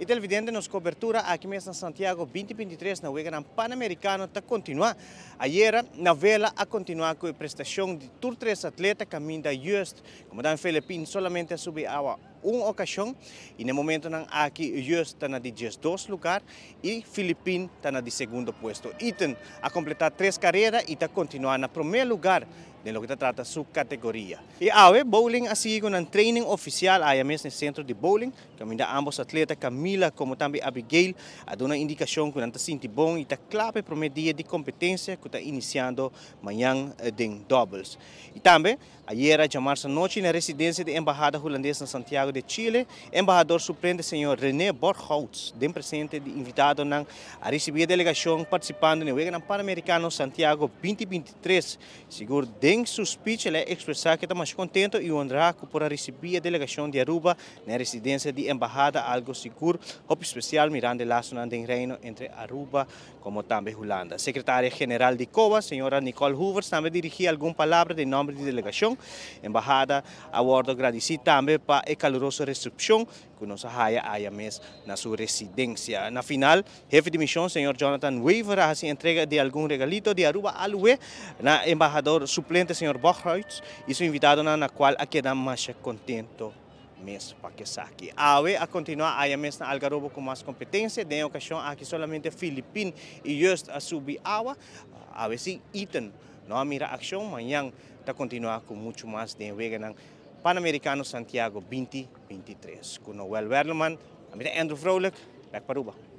E televidente nos cobertura aqui mesmo em Santiago 2023 na Wigan Pan-Americano está continuar. Ayer na vela a continuar com a prestação de Tour 3 atleta caminho da Just, como da Filipino somente subir água uma ocasião e no momento não aqui Just está na de 12 lugar e Filipinas está na de segundo posto. Item a completar três carreiras e está continuar na primeiro lugar en lo que trata su categoría. Y AVE Bowling ha seguido un training oficial allá en el centro de bowling, también ambos atletas, Camila como también Abigail, a dado una indicación que se siente bien y está clave para día de competencia que está iniciando mañana eh, en doubles. Y también ayer, a en la residencia de la Embajada Holandesa en Santiago de Chile, embajador supremo señor René Borghouts, de presente de invitado a recibir participando en participando el pan Panamericano Santiago 2023, seguro den Em Suspich, ele é expressou que está mais contente e honrado por receber a delegação de Aruba na residência de Embaixada Algo Seguro, o especial Miranda Lasso em Reino entre Aruba como também Holanda. Secretária-Geral de COA, senhora Nicole Hoover, também dirigiu alguma palavra de nome de delegação. Embaixada aborda agradecer também para a calorosa recepção que não se haja na sua residência. Na final, chefe de missão, senhor Jonathan Weaver, a assim, entrega de algum regalito de Aruba Alue, na embaixador suplente, senhor Bochreutz, e seu invitado na, na qual a queda mais contento mês saque Awe a continuar a mês na Algarobo com mais competência, de ocasião aqui somente Filipin e just a subir água, awe sim item, não a mira ação, manhã está continuar com muito mais de wega Panamericano Santiago 2023. we Wel Werleman, Andrew Vrolijk, Back Paruba.